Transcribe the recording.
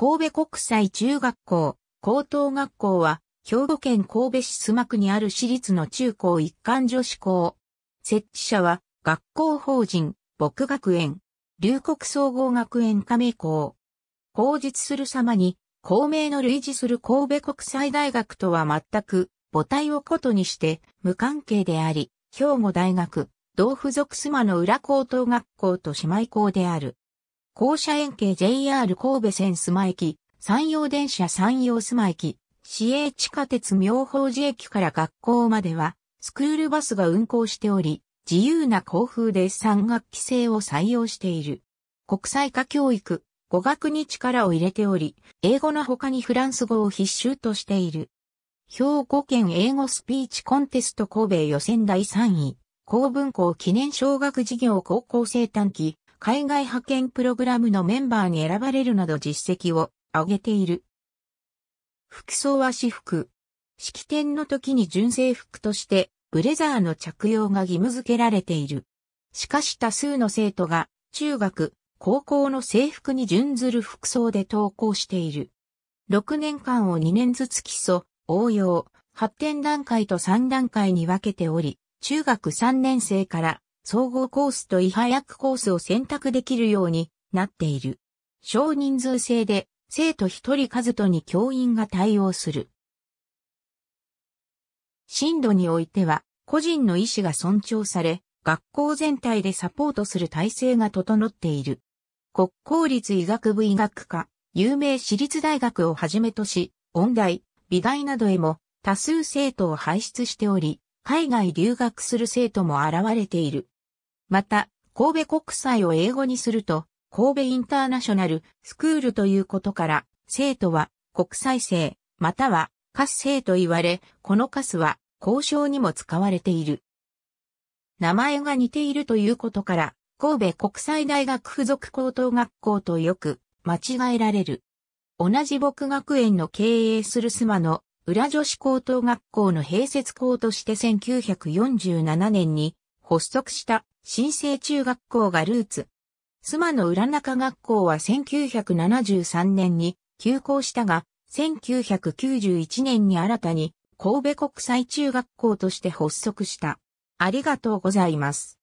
神戸国際中学校、高等学校は、兵庫県神戸市須磨区にある私立の中高一貫女子校。設置者は、学校法人、牧学園、龍谷総合学園加盟校。口述する様に、公明の類似する神戸国際大学とは全く母体をことにして無関係であり、兵庫大学、同付属須磨の裏高等学校と姉妹校である。校舎園系 JR 神戸線須磨駅、山陽電車山陽須磨駅、市営地下鉄妙法寺駅から学校までは、スクールバスが運行しており、自由な校風で三学期制を採用している。国際化教育、語学に力を入れており、英語の他にフランス語を必修としている。兵庫県英語スピーチコンテスト神戸予選第3位、公文校記念小学事業高校生短期、海外派遣プログラムのメンバーに選ばれるなど実績を上げている。服装は私服。式典の時に純正服としてブレザーの着用が義務付けられている。しかし多数の生徒が中学、高校の制服に準ずる服装で登校している。6年間を2年ずつ基礎、応用、発展段階と3段階に分けており、中学3年生から総合コースと違反役コースを選択できるようになっている。少人数制で生徒一人数とに教員が対応する。進度においては個人の意思が尊重され、学校全体でサポートする体制が整っている。国公立医学部医学科、有名私立大学をはじめとし、音大、美大などへも多数生徒を輩出しており、海外留学する生徒も現れている。また、神戸国際を英語にすると、神戸インターナショナルスクールということから、生徒は国際生、またはカス生と言われ、このカスは交渉にも使われている。名前が似ているということから、神戸国際大学附属高等学校とよく間違えられる。同じ牧学園の経営する妻の裏女子高等学校の併設校として1947年に発足した新生中学校がルーツ。妻の浦中学校は1973年に休校したが、1991年に新たに神戸国際中学校として発足した。ありがとうございます。